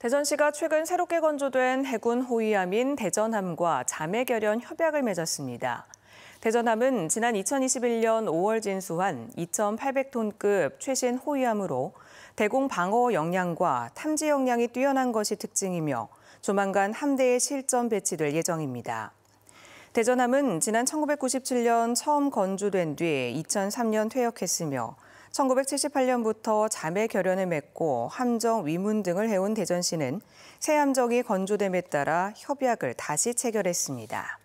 대전시가 최근 새롭게 건조된 해군 호위함인 대전함과 자매결연 협약을 맺었습니다. 대전함은 지난 2021년 5월 진수한 2,800톤급 최신 호위함으로 대공 방어 역량과 탐지 역량이 뛰어난 것이 특징이며 조만간 함대에 실전 배치될 예정입니다. 대전함은 지난 1997년 처음 건조된 뒤 2003년 퇴역했으며 1978년부터 자매 결연을 맺고 함정, 위문 등을 해온 대전시는 새함정이 건조됨에 따라 협약을 다시 체결했습니다.